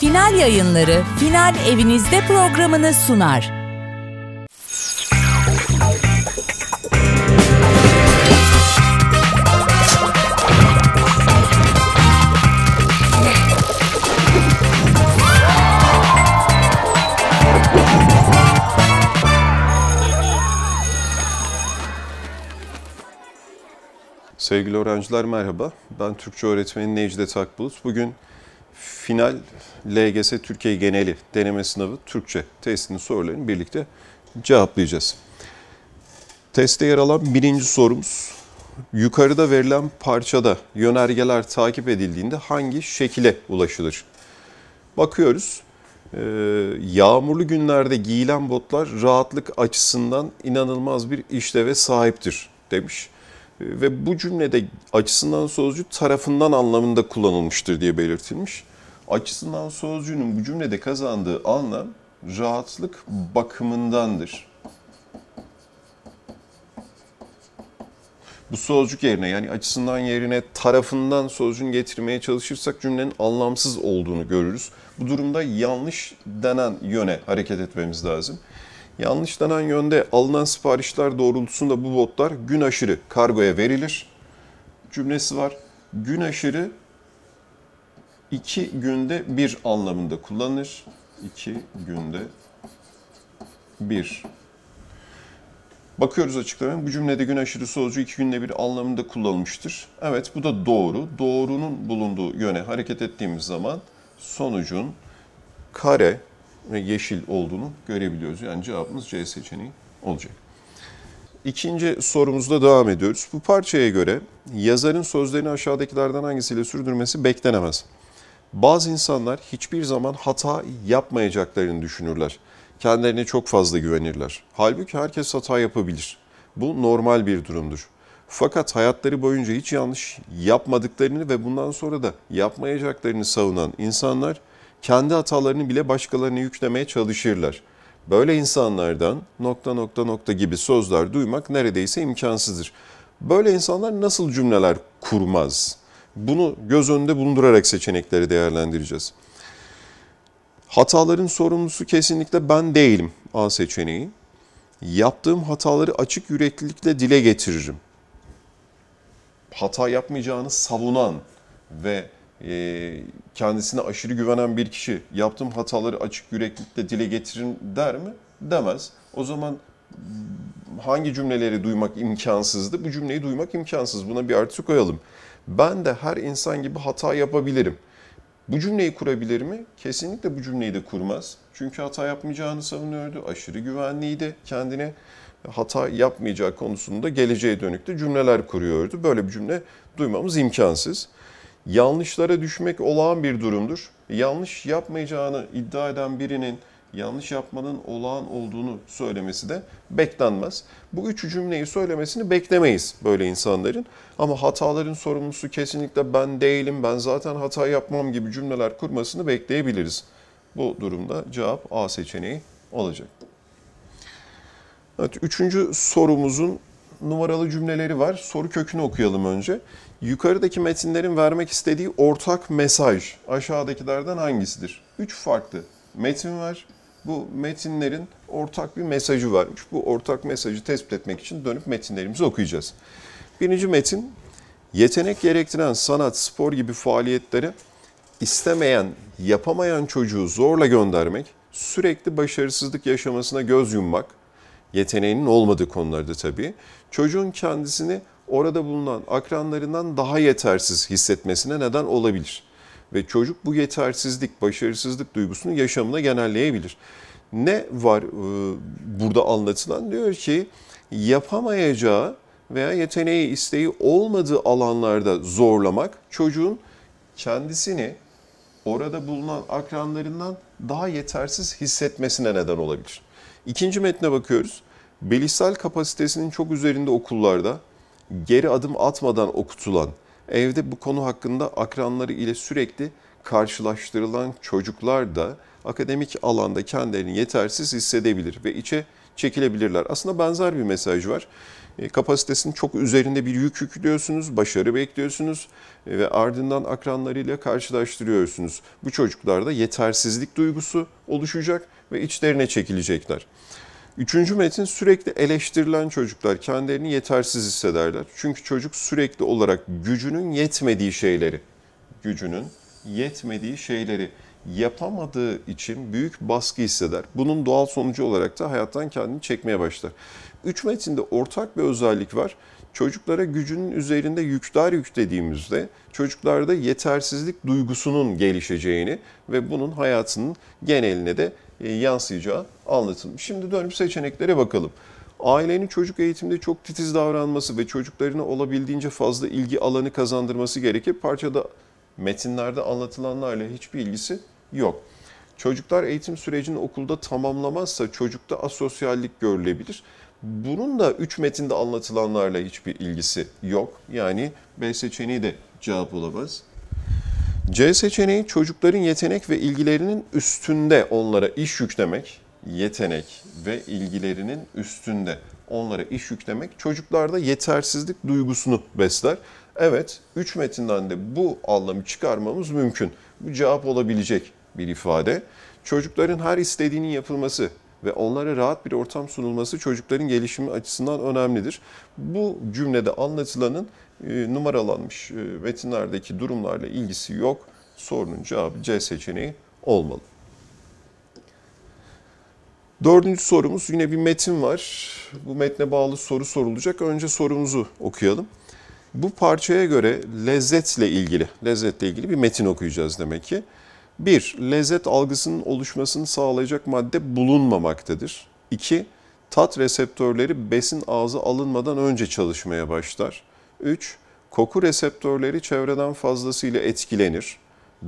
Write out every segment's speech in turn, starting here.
Final yayınları Final Evinizde programını sunar. Sevgili öğrenciler merhaba. Ben Türkçe öğretmeni Necdet Akbulut. Bugün final LGS Türkiye Geneli deneme sınavı Türkçe testinin sorularını birlikte cevaplayacağız. Teste yer alan birinci sorumuz. Yukarıda verilen parçada yönergeler takip edildiğinde hangi şekile ulaşılır? Bakıyoruz. Ee, yağmurlu günlerde giyilen botlar rahatlık açısından inanılmaz bir işleve sahiptir demiş ee, ve bu cümlede açısından sözcük tarafından anlamında kullanılmıştır diye belirtilmiş açısından sözcüğünün bu cümlede kazandığı anlam rahatlık bakımındandır. Bu sözcük yerine yani açısından yerine tarafından sözcüğünü getirmeye çalışırsak cümlenin anlamsız olduğunu görürüz. Bu durumda yanlış denen yöne hareket etmemiz lazım. Yanlış denen yönde alınan siparişler doğrultusunda bu botlar gün aşırı kargoya verilir. Cümlesi var. Gün aşırı iki günde bir anlamında kullanılır. İki günde bir. Bakıyoruz açıklamaya. Bu cümlede gün aşırı sözcüğü iki günde bir anlamında kullanılmıştır. Evet bu da doğru. Doğrunun bulunduğu yöne hareket ettiğimiz zaman sonucun kare ve yeşil olduğunu görebiliyoruz. Yani cevabımız C seçeneği olacak. İkinci sorumuzda devam ediyoruz. Bu parçaya göre yazarın sözlerini aşağıdakilerden hangisiyle sürdürmesi beklenemez. Bazı insanlar hiçbir zaman hata yapmayacaklarını düşünürler. Kendilerine çok fazla güvenirler. Halbuki herkes hata yapabilir. Bu normal bir durumdur. Fakat hayatları boyunca hiç yanlış yapmadıklarını ve bundan sonra da yapmayacaklarını savunan insanlar kendi hatalarını bile başkalarına yüklemeye çalışırlar. Böyle insanlardan nokta nokta nokta gibi sözler duymak neredeyse imkansızdır. Böyle insanlar nasıl cümleler kurmaz? Bunu göz önünde bulundurarak seçenekleri değerlendireceğiz. Hataların sorumlusu kesinlikle ben değilim A seçeneği. Yaptığım hataları açık yüreklilikle dile getiririm. Hata yapmayacağını savunan ve e, kendisine aşırı güvenen bir kişi yaptığım hataları açık yüreklilikle dile getirin der mi? Demez. O zaman hangi cümleleri duymak imkansızdı? Bu cümleyi duymak imkansız. Buna bir artı koyalım. Ben de her insan gibi hata yapabilirim. Bu cümleyi kurabilir mi? Kesinlikle bu cümleyi de kurmaz. Çünkü hata yapmayacağını savunuyordu. Aşırı güvenliydi kendine. Hata yapmayacağı konusunda geleceğe dönük de cümleler kuruyordu. Böyle bir cümle duymamız imkansız. Yanlışlara düşmek olağan bir durumdur. Yanlış yapmayacağını iddia eden birinin yanlış yapmanın olağan olduğunu söylemesi de beklenmez. Bu üç cümleyi söylemesini beklemeyiz böyle insanların. Ama hataların sorumlusu kesinlikle ben değilim, ben zaten hata yapmam gibi cümleler kurmasını bekleyebiliriz. Bu durumda cevap A seçeneği olacak. Evet, üçüncü sorumuzun numaralı cümleleri var. Soru kökünü okuyalım önce. Yukarıdaki metinlerin vermek istediği ortak mesaj aşağıdakilerden hangisidir? Üç farklı metin var bu metinlerin ortak bir mesajı varmış. Bu ortak mesajı tespit etmek için dönüp metinlerimizi okuyacağız. Birinci metin, yetenek gerektiren sanat, spor gibi faaliyetleri istemeyen, yapamayan çocuğu zorla göndermek, sürekli başarısızlık yaşamasına göz yummak, yeteneğinin olmadığı konularda tabii, çocuğun kendisini orada bulunan akranlarından daha yetersiz hissetmesine neden olabilir.'' Ve çocuk bu yetersizlik, başarısızlık duygusunu yaşamına genelleyebilir. Ne var e, burada anlatılan? Diyor ki yapamayacağı veya yeteneği, isteği olmadığı alanlarda zorlamak çocuğun kendisini orada bulunan akranlarından daha yetersiz hissetmesine neden olabilir. İkinci metne bakıyoruz. Bilişsel kapasitesinin çok üzerinde okullarda geri adım atmadan okutulan Evde bu konu hakkında akranları ile sürekli karşılaştırılan çocuklar da akademik alanda kendilerini yetersiz hissedebilir ve içe çekilebilirler. Aslında benzer bir mesaj var. E, kapasitesinin çok üzerinde bir yük yüklüyorsunuz, başarı bekliyorsunuz e, ve ardından akranlarıyla karşılaştırıyorsunuz. Bu çocuklarda yetersizlik duygusu oluşacak ve içlerine çekilecekler. Üçüncü metin sürekli eleştirilen çocuklar kendilerini yetersiz hissederler. Çünkü çocuk sürekli olarak gücünün yetmediği şeyleri, gücünün yetmediği şeyleri yapamadığı için büyük baskı hisseder. Bunun doğal sonucu olarak da hayattan kendini çekmeye başlar. Üç metinde ortak bir özellik var. Çocuklara gücünün üzerinde yükler yüklediğimizde çocuklarda yetersizlik duygusunun gelişeceğini ve bunun hayatının geneline de e, yansıyacağı anlatılmış. Şimdi dönüp seçeneklere bakalım. Ailenin çocuk eğitimde çok titiz davranması ve çocuklarına olabildiğince fazla ilgi alanı kazandırması gerekir. Parçada metinlerde anlatılanlarla hiçbir ilgisi yok. Çocuklar eğitim sürecini okulda tamamlamazsa çocukta asosyallik görülebilir. Bunun da 3 metinde anlatılanlarla hiçbir ilgisi yok. Yani B seçeneği de cevap olamaz. C seçeneği çocukların yetenek ve ilgilerinin üstünde onlara iş yüklemek. Yetenek ve ilgilerinin üstünde onlara iş yüklemek çocuklarda yetersizlik duygusunu besler. Evet, 3 metinden de bu anlamı çıkarmamız mümkün. Bu cevap olabilecek bir ifade. Çocukların her istediğinin yapılması ve onlara rahat bir ortam sunulması çocukların gelişimi açısından önemlidir. Bu cümlede anlatılanın e, numaralanmış e, metinlerdeki durumlarla ilgisi yok. Sorunun cevabı C seçeneği olmalı. Dördüncü sorumuz yine bir metin var. Bu metne bağlı soru sorulacak. Önce sorumuzu okuyalım. Bu parçaya göre lezzetle ilgili, lezzetle ilgili bir metin okuyacağız demek ki. Bir, lezzet algısının oluşmasını sağlayacak madde bulunmamaktadır. İki, tat reseptörleri besin ağza alınmadan önce çalışmaya başlar. 3. Koku reseptörleri çevreden fazlasıyla etkilenir.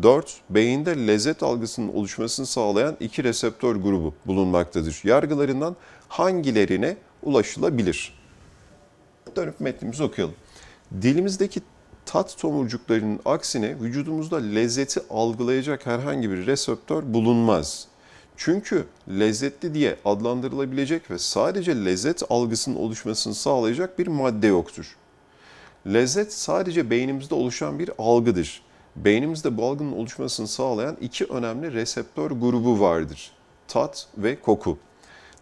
4. Beyinde lezzet algısının oluşmasını sağlayan iki reseptör grubu bulunmaktadır. Yargılarından hangilerine ulaşılabilir? Dönüp metnimizi okuyalım. Dilimizdeki tat tomurcuklarının aksine vücudumuzda lezzeti algılayacak herhangi bir reseptör bulunmaz. Çünkü lezzetli diye adlandırılabilecek ve sadece lezzet algısının oluşmasını sağlayacak bir madde yoktur. Lezzet sadece beynimizde oluşan bir algıdır. Beynimizde bu algının oluşmasını sağlayan iki önemli reseptör grubu vardır. Tat ve koku.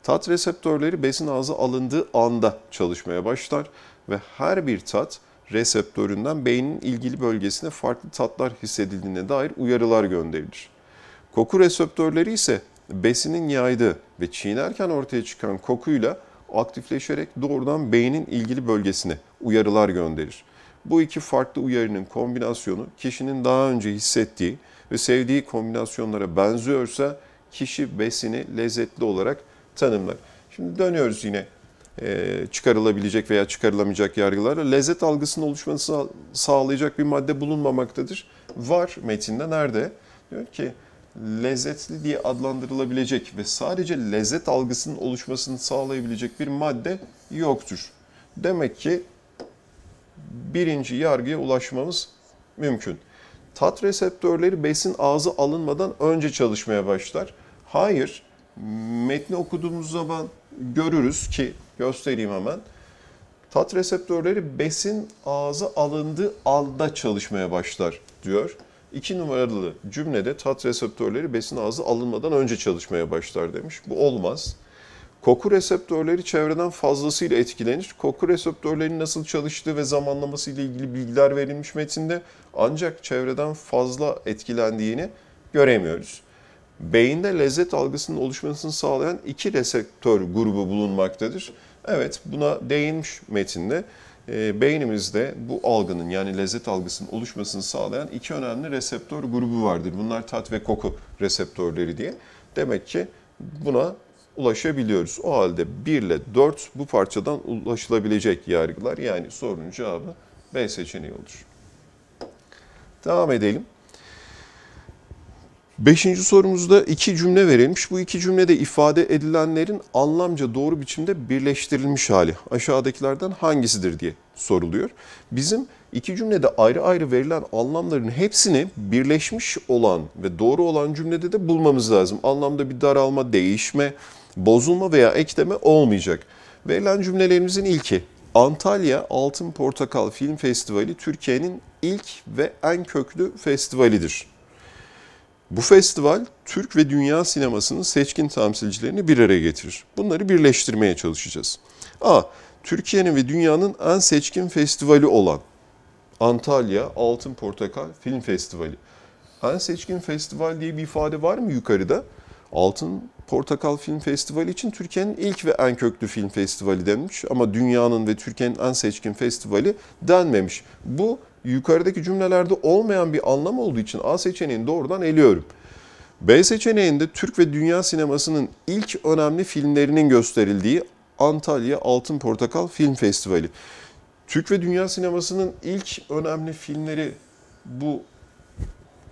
Tat reseptörleri besin ağzı alındığı anda çalışmaya başlar ve her bir tat reseptöründen beynin ilgili bölgesine farklı tatlar hissedildiğine dair uyarılar gönderilir. Koku reseptörleri ise besinin yaydığı ve çiğnerken ortaya çıkan kokuyla aktifleşerek doğrudan beynin ilgili bölgesine uyarılar gönderir. Bu iki farklı uyarının kombinasyonu kişinin daha önce hissettiği ve sevdiği kombinasyonlara benziyorsa kişi besini lezzetli olarak tanımlar. Şimdi dönüyoruz yine e, çıkarılabilecek veya çıkarılamayacak yargılara. Lezzet algısının oluşmasını sağlayacak bir madde bulunmamaktadır. Var metinde nerede? Diyor ki lezzetli diye adlandırılabilecek ve sadece lezzet algısının oluşmasını sağlayabilecek bir madde yoktur. Demek ki birinci yargıya ulaşmamız mümkün. Tat reseptörleri besin ağzı alınmadan önce çalışmaya başlar. Hayır, metni okuduğumuz zaman görürüz ki göstereyim hemen. Tat reseptörleri besin ağzı alındığı alda çalışmaya başlar diyor. 2 numaralı cümlede tat reseptörleri besin ağzı alınmadan önce çalışmaya başlar demiş. Bu olmaz. Koku reseptörleri çevreden fazlasıyla etkilenir. Koku reseptörlerinin nasıl çalıştığı ve zamanlaması ile ilgili bilgiler verilmiş metinde ancak çevreden fazla etkilendiğini göremiyoruz. Beyinde lezzet algısının oluşmasını sağlayan iki reseptör grubu bulunmaktadır. Evet buna değinmiş metinde. E, beynimizde bu algının yani lezzet algısının oluşmasını sağlayan iki önemli reseptör grubu vardır. Bunlar tat ve koku reseptörleri diye. Demek ki buna ulaşabiliyoruz. O halde 1 ile 4 bu parçadan ulaşılabilecek yargılar. Yani sorunun cevabı B seçeneği olur. Devam edelim. Beşinci sorumuzda iki cümle verilmiş. Bu iki cümlede ifade edilenlerin anlamca doğru biçimde birleştirilmiş hali aşağıdakilerden hangisidir diye soruluyor. Bizim iki cümlede ayrı ayrı verilen anlamların hepsini birleşmiş olan ve doğru olan cümlede de bulmamız lazım. Anlamda bir daralma, değişme, bozulma veya ekleme olmayacak. Verilen cümlelerimizin ilki Antalya Altın Portakal Film Festivali Türkiye'nin ilk ve en köklü festivalidir. Bu festival Türk ve dünya sinemasının seçkin temsilcilerini bir araya getirir. Bunları birleştirmeye çalışacağız. A. Türkiye'nin ve dünyanın en seçkin festivali olan Antalya Altın Portakal Film Festivali. En seçkin festival diye bir ifade var mı yukarıda? Altın Portakal Film Festivali için Türkiye'nin ilk ve en köklü film festivali denmiş ama dünyanın ve Türkiye'nin en seçkin festivali denmemiş. Bu yukarıdaki cümlelerde olmayan bir anlam olduğu için A seçeneğini doğrudan eliyorum. B seçeneğinde Türk ve dünya sinemasının ilk önemli filmlerinin gösterildiği Antalya Altın Portakal Film Festivali. Türk ve dünya sinemasının ilk önemli filmleri bu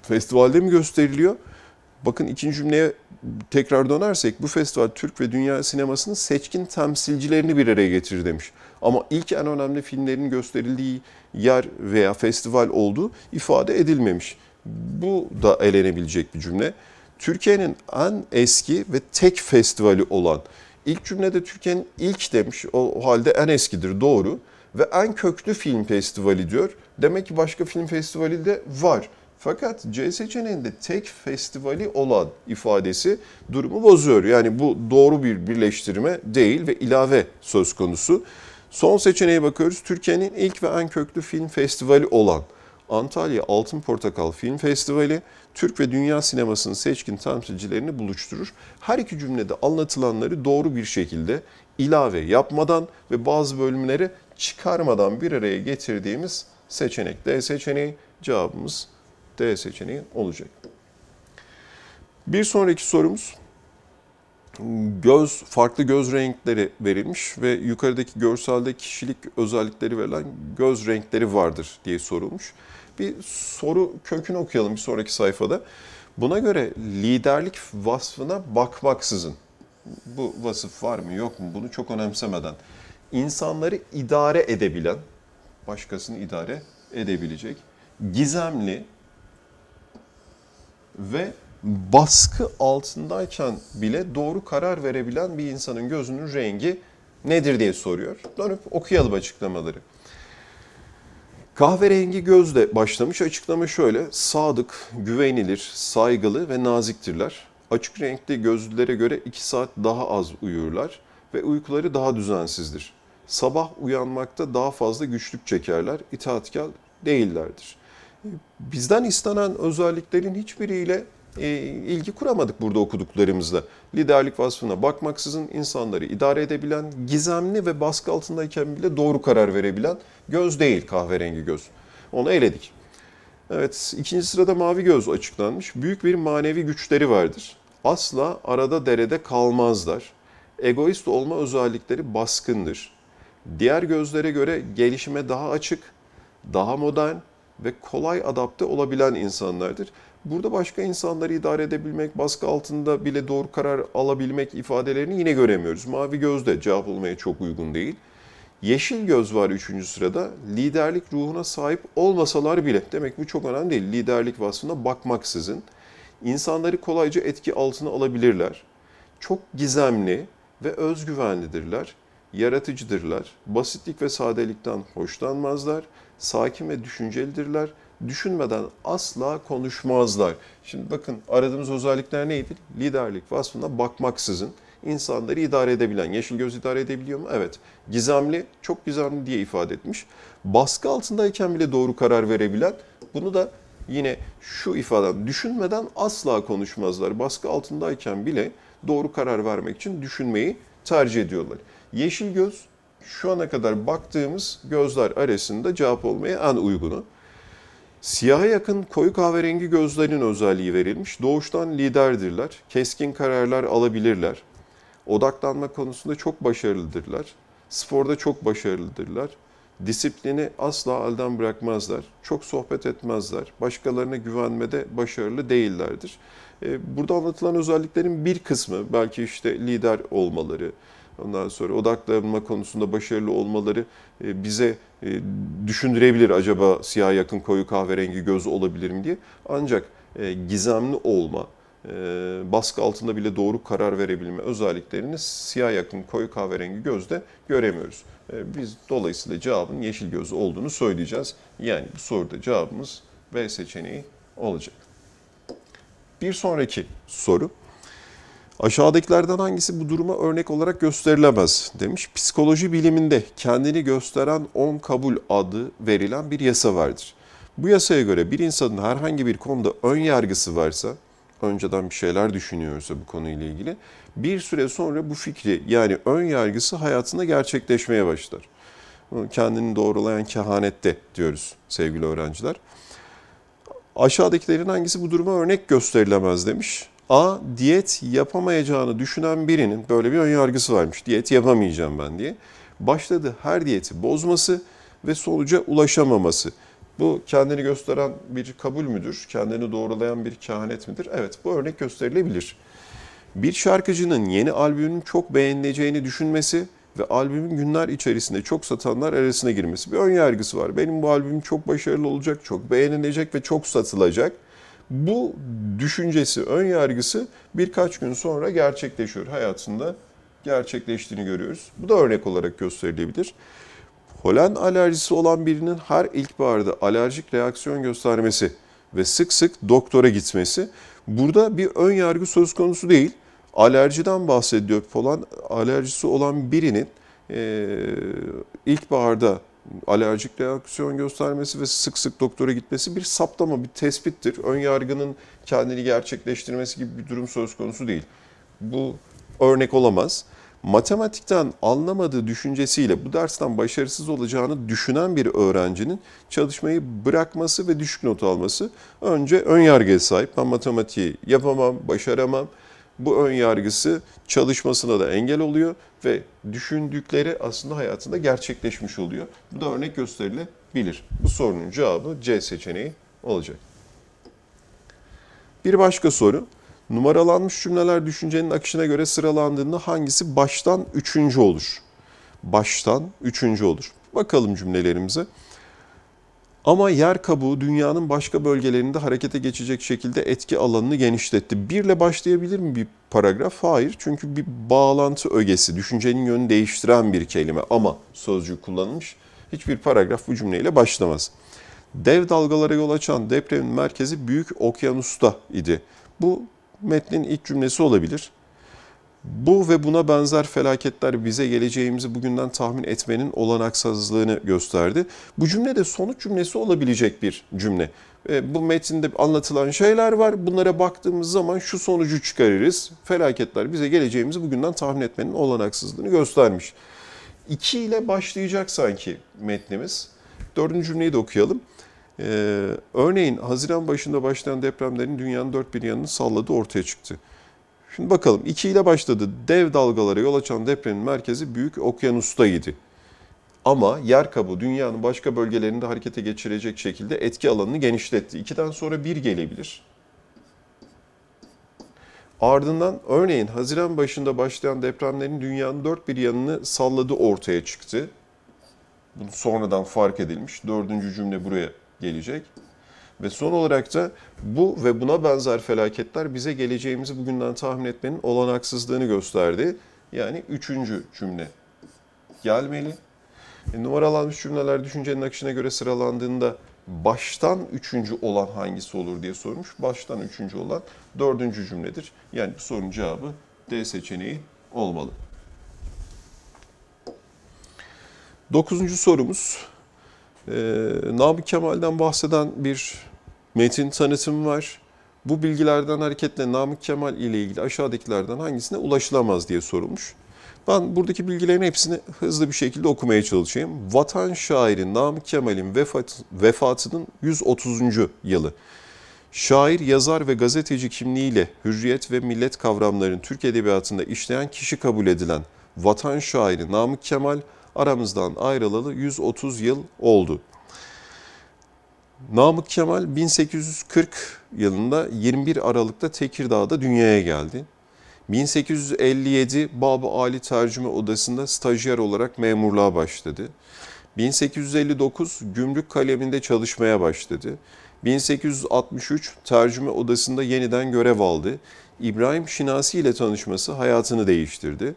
festivalde mi gösteriliyor? Bakın ikinci cümleye tekrar dönersek bu festival Türk ve dünya sinemasının seçkin temsilcilerini bir araya getirir demiş. Ama ilk en önemli filmlerin gösterildiği yer veya festival olduğu ifade edilmemiş. Bu da elenebilecek bir cümle. Türkiye'nin en eski ve tek festivali olan ilk cümlede Türkiye'nin ilk demiş o halde en eskidir doğru ve en köklü film festivali diyor. Demek ki başka film festivali de var. Fakat C seçeneğinde tek festivali olan ifadesi durumu bozuyor. Yani bu doğru bir birleştirme değil ve ilave söz konusu. Son seçeneğe bakıyoruz. Türkiye'nin ilk ve en köklü film festivali olan Antalya Altın Portakal Film Festivali Türk ve dünya sinemasının seçkin temsilcilerini buluşturur. Her iki cümlede anlatılanları doğru bir şekilde ilave yapmadan ve bazı bölümleri çıkarmadan bir araya getirdiğimiz seçenek D seçeneği cevabımız D seçeneği olacak. Bir sonraki sorumuz göz farklı göz renkleri verilmiş ve yukarıdaki görselde kişilik özellikleri verilen göz renkleri vardır diye sorulmuş. Bir soru kökünü okuyalım bir sonraki sayfada. Buna göre liderlik vasfına bakmaksızın bu vasıf var mı yok mu bunu çok önemsemeden insanları idare edebilen başkasını idare edebilecek gizemli ve baskı altındayken bile doğru karar verebilen bir insanın gözünün rengi nedir diye soruyor. Dönüp okuyalım açıklamaları. Kahverengi gözle başlamış açıklama şöyle. Sadık, güvenilir, saygılı ve naziktirler. Açık renkli gözlülere göre 2 saat daha az uyurlar ve uykuları daha düzensizdir. Sabah uyanmakta daha fazla güçlük çekerler, itaatkar değillerdir bizden istenen özelliklerin hiçbiriyle e, ilgi kuramadık burada okuduklarımızda. Liderlik vasfına bakmaksızın insanları idare edebilen, gizemli ve baskı altındayken bile doğru karar verebilen göz değil kahverengi göz. Onu eledik. Evet, ikinci sırada mavi göz açıklanmış. Büyük bir manevi güçleri vardır. Asla arada derede kalmazlar. Egoist olma özellikleri baskındır. Diğer gözlere göre gelişime daha açık, daha modern, ve kolay adapte olabilen insanlardır. Burada başka insanları idare edebilmek, baskı altında bile doğru karar alabilmek ifadelerini yine göremiyoruz. Mavi göz de cevap olmaya çok uygun değil. Yeşil göz var üçüncü sırada. Liderlik ruhuna sahip olmasalar bile. Demek bu çok önemli değil. Liderlik vasfına bakmaksızın. insanları kolayca etki altına alabilirler. Çok gizemli ve özgüvenlidirler. Yaratıcıdırlar. Basitlik ve sadelikten hoşlanmazlar sakin ve düşüncelidirler. Düşünmeden asla konuşmazlar. Şimdi bakın aradığımız özellikler neydi? Liderlik vasfına bakmaksızın insanları idare edebilen. Yeşil göz idare edebiliyor mu? Evet. Gizemli, çok gizemli diye ifade etmiş. Baskı altındayken bile doğru karar verebilen. Bunu da yine şu ifaden düşünmeden asla konuşmazlar. Baskı altındayken bile doğru karar vermek için düşünmeyi tercih ediyorlar. Yeşil göz şu ana kadar baktığımız gözler arasında cevap olmaya en uygunu. Siyaha yakın koyu kahverengi gözlerin özelliği verilmiş. Doğuştan liderdirler. Keskin kararlar alabilirler. Odaklanma konusunda çok başarılıdırlar. Sporda çok başarılıdırlar. Disiplini asla elden bırakmazlar. Çok sohbet etmezler. Başkalarına güvenmede başarılı değillerdir. E, burada anlatılan özelliklerin bir kısmı belki işte lider olmaları, Ondan sonra odaklanma konusunda başarılı olmaları e, bize e, düşündürebilir acaba siyah yakın koyu kahverengi göz olabilir mi diye. Ancak e, gizemli olma, baskı altında bile doğru karar verebilme özelliklerini siyah yakın koyu kahverengi gözde göremiyoruz. Biz dolayısıyla cevabın yeşil göz olduğunu söyleyeceğiz. Yani bu soruda cevabımız B seçeneği olacak. Bir sonraki soru Aşağıdakilerden hangisi bu duruma örnek olarak gösterilemez demiş. Psikoloji biliminde kendini gösteren 10 kabul adı verilen bir yasa vardır. Bu yasaya göre bir insanın herhangi bir konuda ön yargısı varsa, önceden bir şeyler düşünüyorsa bu konuyla ilgili, bir süre sonra bu fikri yani ön yargısı hayatında gerçekleşmeye başlar. Kendini doğrulayan kehanette diyoruz sevgili öğrenciler. Aşağıdakilerin hangisi bu duruma örnek gösterilemez demiş. A diyet yapamayacağını düşünen birinin böyle bir önyargısı varmış. Diyet yapamayacağım ben diye. Başladı her diyeti bozması ve sonuca ulaşamaması. Bu kendini gösteren bir kabul müdür? Kendini doğrulayan bir kehanet midir? Evet bu örnek gösterilebilir. Bir şarkıcının yeni albümünün çok beğenileceğini düşünmesi ve albümün günler içerisinde çok satanlar arasına girmesi bir önyargısı var. Benim bu albüm çok başarılı olacak, çok beğenilecek ve çok satılacak.'' bu düşüncesi, ön yargısı birkaç gün sonra gerçekleşiyor hayatında gerçekleştiğini görüyoruz. Bu da örnek olarak gösterilebilir. Polen alerjisi olan birinin her ilkbaharda alerjik reaksiyon göstermesi ve sık sık doktora gitmesi burada bir ön yargı söz konusu değil. Alerjiden bahsediyor. Polen alerjisi olan birinin e, ilkbaharda alerjik reaksiyon göstermesi ve sık sık doktora gitmesi bir saptama, bir tespittir. Ön yargının kendini gerçekleştirmesi gibi bir durum söz konusu değil. Bu örnek olamaz. Matematikten anlamadığı düşüncesiyle bu dersten başarısız olacağını düşünen bir öğrencinin çalışmayı bırakması ve düşük not alması önce ön yargıya sahip. Ben matematiği yapamam, başaramam bu ön yargısı çalışmasına da engel oluyor ve düşündükleri aslında hayatında gerçekleşmiş oluyor. Bu da örnek gösterilebilir. Bu sorunun cevabı C seçeneği olacak. Bir başka soru. Numaralanmış cümleler düşüncenin akışına göre sıralandığında hangisi baştan üçüncü olur? Baştan üçüncü olur. Bakalım cümlelerimize. Ama yer kabuğu dünyanın başka bölgelerinde harekete geçecek şekilde etki alanını genişletti. Birle başlayabilir mi bir paragraf? Hayır. Çünkü bir bağlantı ögesi, düşüncenin yönünü değiştiren bir kelime ama sözcüğü kullanılmış. Hiçbir paragraf bu cümleyle başlamaz. Dev dalgalara yol açan depremin merkezi Büyük Okyanus'ta idi. Bu metnin ilk cümlesi olabilir. Bu ve buna benzer felaketler bize geleceğimizi bugünden tahmin etmenin olanaksızlığını gösterdi. Bu cümle de sonuç cümlesi olabilecek bir cümle. E, bu metinde anlatılan şeyler var. Bunlara baktığımız zaman şu sonucu çıkarırız. Felaketler bize geleceğimizi bugünden tahmin etmenin olanaksızlığını göstermiş. 2 ile başlayacak sanki metnimiz. Dördüncü cümleyi de okuyalım. Ee, örneğin Haziran başında başlayan depremlerin dünyanın dört bir yanını salladığı ortaya çıktı. Şimdi bakalım 2 ile başladı. Dev dalgalara yol açan depremin merkezi Büyük Okyanus'ta idi. Ama yer kabuğu dünyanın başka bölgelerinde harekete geçirecek şekilde etki alanını genişletti. 2'den sonra 1 gelebilir. Ardından örneğin Haziran başında başlayan depremlerin dünyanın dört bir yanını salladığı ortaya çıktı. Bunu sonradan fark edilmiş. Dördüncü cümle buraya gelecek. Ve son olarak da bu ve buna benzer felaketler bize geleceğimizi bugünden tahmin etmenin olanaksızlığını gösterdi. Yani üçüncü cümle gelmeli. E, numaralanmış cümleler düşüncenin akışına göre sıralandığında baştan üçüncü olan hangisi olur diye sormuş. Baştan üçüncü olan dördüncü cümledir. Yani bu sorunun cevabı D seçeneği olmalı. Dokuzuncu sorumuz e, ee, Namık Kemal'den bahseden bir metin tanıtım var. Bu bilgilerden hareketle Namık Kemal ile ilgili aşağıdakilerden hangisine ulaşılamaz diye sorulmuş. Ben buradaki bilgilerin hepsini hızlı bir şekilde okumaya çalışayım. Vatan şairi Namık Kemal'in vefat, vefatının 130. yılı. Şair, yazar ve gazeteci kimliğiyle hürriyet ve millet kavramlarının Türk edebiyatında işleyen kişi kabul edilen vatan şairi Namık Kemal, aramızdan ayrılalı 130 yıl oldu. Namık Kemal 1840 yılında 21 Aralık'ta Tekirdağ'da dünyaya geldi. 1857 Babı Ali Tercüme Odası'nda stajyer olarak memurluğa başladı. 1859 Gümrük Kalemi'nde çalışmaya başladı. 1863 Tercüme Odası'nda yeniden görev aldı. İbrahim Şinasi ile tanışması hayatını değiştirdi.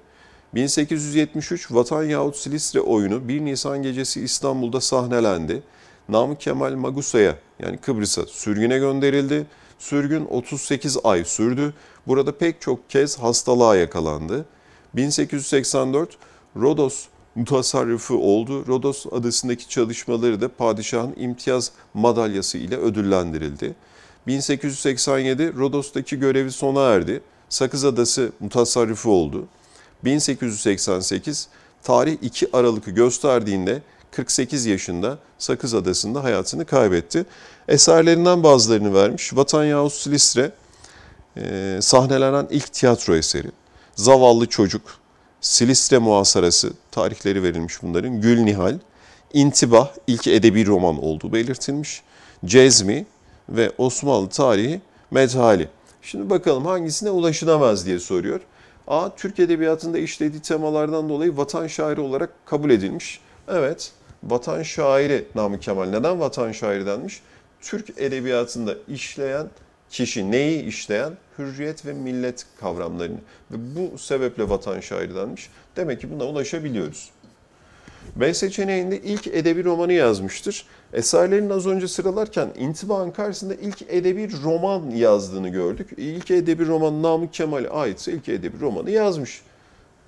1873 Vatan yahut Silistre oyunu 1 Nisan gecesi İstanbul'da sahnelendi. Namık Kemal Magusa'ya yani Kıbrıs'a sürgüne gönderildi. Sürgün 38 ay sürdü. Burada pek çok kez hastalığa yakalandı. 1884 Rodos mutasarrıfı oldu. Rodos adasındaki çalışmaları da padişahın imtiyaz madalyası ile ödüllendirildi. 1887 Rodos'taki görevi sona erdi. Sakız Adası mutasarrıfı oldu. 1888 tarih 2 Aralık'ı gösterdiğinde 48 yaşında Sakız Adası'nda hayatını kaybetti. Eserlerinden bazılarını vermiş. Vatan yahut Silistre e, sahnelenen ilk tiyatro eseri. Zavallı Çocuk, Silistre Muhasarası tarihleri verilmiş bunların. Gül Nihal, İntibah ilk edebi roman olduğu belirtilmiş. Cezmi ve Osmanlı tarihi medhali. Şimdi bakalım hangisine ulaşılamaz diye soruyor. A. Türk Edebiyatı'nda işlediği temalardan dolayı vatan şairi olarak kabul edilmiş. Evet, vatan şairi Namık Kemal. Neden vatan şairi denmiş? Türk Edebiyatı'nda işleyen kişi neyi işleyen? Hürriyet ve millet kavramlarını. Ve bu sebeple vatan şairi denmiş. Demek ki buna ulaşabiliyoruz. B seçeneğinde ilk edebi romanı yazmıştır. Eserlerin az önce sıralarken intiba karşısında ilk edebi roman yazdığını gördük. İlk edebi roman Namık Kemal'e aitse ilk edebi romanı yazmış.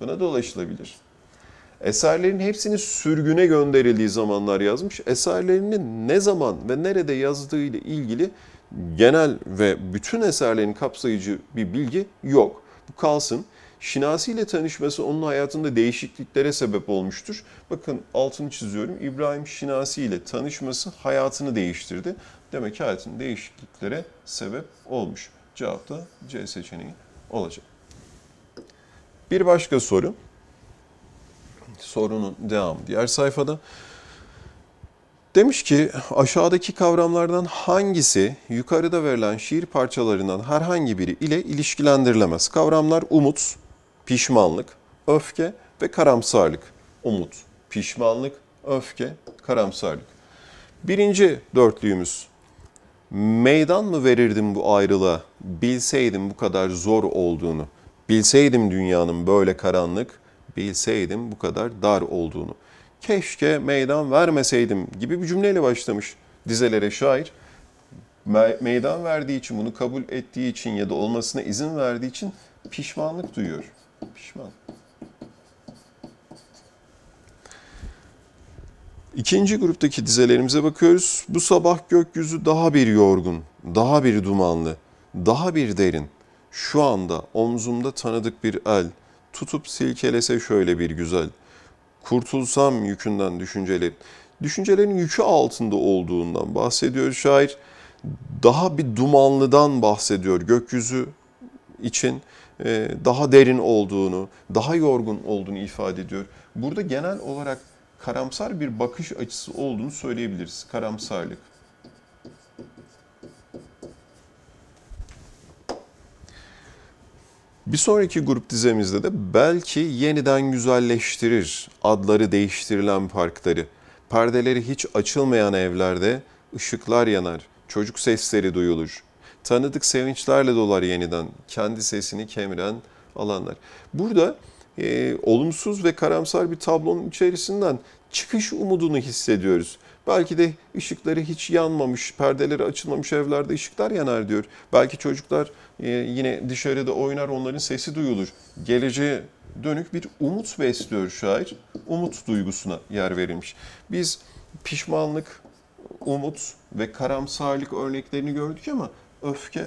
Buna da ulaşılabilir. Eserlerin hepsini sürgüne gönderildiği zamanlar yazmış. Eserlerinin ne zaman ve nerede yazdığı ile ilgili genel ve bütün eserlerin kapsayıcı bir bilgi yok. Bu kalsın. Şinasi ile tanışması onun hayatında değişikliklere sebep olmuştur. Bakın altını çiziyorum. İbrahim Şinasi ile tanışması hayatını değiştirdi. Demek ki hayatın değişikliklere sebep olmuş. Cevap da C seçeneği olacak. Bir başka soru. Sorunun devamı diğer sayfada. Demiş ki aşağıdaki kavramlardan hangisi yukarıda verilen şiir parçalarından herhangi biri ile ilişkilendirilemez? Kavramlar umut, pişmanlık, öfke ve karamsarlık. Umut, pişmanlık, öfke, karamsarlık. Birinci dörtlüğümüz. Meydan mı verirdim bu ayrılığa? Bilseydim bu kadar zor olduğunu. Bilseydim dünyanın böyle karanlık, bilseydim bu kadar dar olduğunu. Keşke meydan vermeseydim gibi bir cümleyle başlamış dizelere şair. Me- meydan verdiği için, bunu kabul ettiği için ya da olmasına izin verdiği için pişmanlık duyuyor. Pişman. İkinci gruptaki dizelerimize bakıyoruz. Bu sabah gökyüzü daha bir yorgun, daha bir dumanlı, daha bir derin. Şu anda omzumda tanıdık bir el, tutup silkelese şöyle bir güzel. Kurtulsam yükünden düşünceleri. Düşüncelerin yükü altında olduğundan bahsediyor şair. Daha bir dumanlıdan bahsediyor gökyüzü için. E, daha derin olduğunu, daha yorgun olduğunu ifade ediyor. Burada genel olarak karamsar bir bakış açısı olduğunu söyleyebiliriz. Karamsarlık. Bir sonraki grup dizemizde de belki yeniden güzelleştirir adları değiştirilen parkları. Perdeleri hiç açılmayan evlerde ışıklar yanar, çocuk sesleri duyulur tanıdık sevinçlerle dolar yeniden kendi sesini kemiren alanlar. Burada e, olumsuz ve karamsar bir tablonun içerisinden çıkış umudunu hissediyoruz. Belki de ışıkları hiç yanmamış, perdeleri açılmamış evlerde ışıklar yanar diyor. Belki çocuklar e, yine dışarıda oynar, onların sesi duyulur. Geleceğe dönük bir umut besliyor şair. Umut duygusuna yer verilmiş. Biz pişmanlık, umut ve karamsarlık örneklerini gördük ama öfke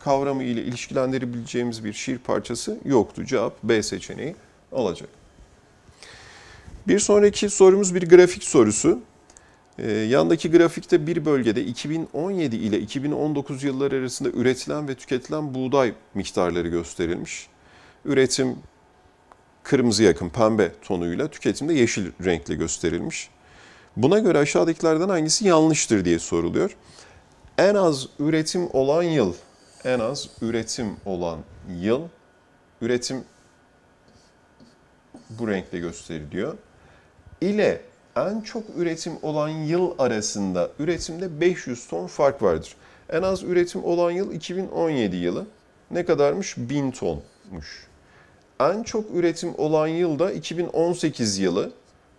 kavramı ile ilişkilendirebileceğimiz bir şiir parçası yoktu. Cevap B seçeneği olacak. Bir sonraki sorumuz bir grafik sorusu. Ee, yandaki grafikte bir bölgede 2017 ile 2019 yılları arasında üretilen ve tüketilen buğday miktarları gösterilmiş. Üretim kırmızı yakın pembe tonuyla, tüketimde yeşil renkle gösterilmiş. Buna göre aşağıdakilerden hangisi yanlıştır diye soruluyor en az üretim olan yıl, en az üretim olan yıl, üretim bu renkle gösteriliyor. İle en çok üretim olan yıl arasında üretimde 500 ton fark vardır. En az üretim olan yıl 2017 yılı. Ne kadarmış? 1000 tonmuş. En çok üretim olan yıl da 2018 yılı.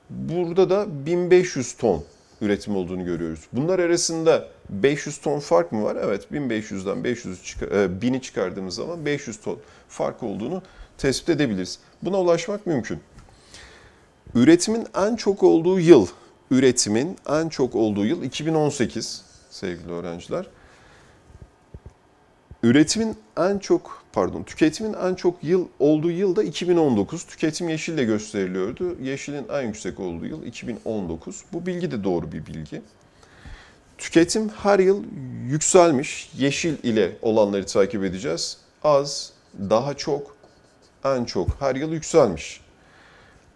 Burada da 1500 ton üretim olduğunu görüyoruz. Bunlar arasında 500 ton fark mı var? Evet 1500'den 500'ü 1000'i çıkardığımız zaman 500 ton fark olduğunu tespit edebiliriz. Buna ulaşmak mümkün. Üretimin en çok olduğu yıl, üretimin en çok olduğu yıl 2018 sevgili öğrenciler. Üretimin en çok pardon tüketimin en çok yıl olduğu yıl da 2019. Tüketim yeşille gösteriliyordu. Yeşilin en yüksek olduğu yıl 2019. Bu bilgi de doğru bir bilgi. Tüketim her yıl yükselmiş. Yeşil ile olanları takip edeceğiz. Az, daha çok, en çok her yıl yükselmiş.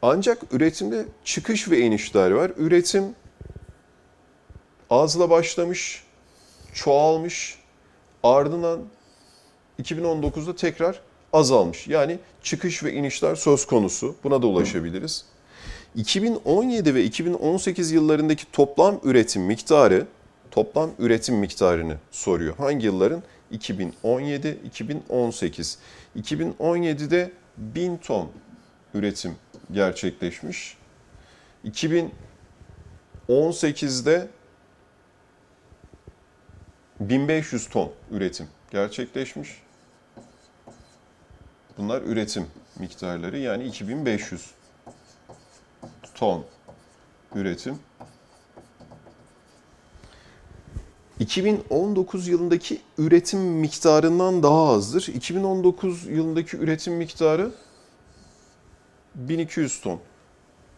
Ancak üretimde çıkış ve inişler var. Üretim azla başlamış, çoğalmış, ardından 2019'da tekrar azalmış. Yani çıkış ve inişler söz konusu. Buna da ulaşabiliriz. 2017 ve 2018 yıllarındaki toplam üretim miktarı toplam üretim miktarını soruyor. Hangi yılların? 2017, 2018. 2017'de 1000 ton üretim gerçekleşmiş. 2018'de 1500 ton üretim gerçekleşmiş. Bunlar üretim miktarları yani 2500 ton üretim. 2019 yılındaki üretim miktarından daha azdır. 2019 yılındaki üretim miktarı 1200 ton.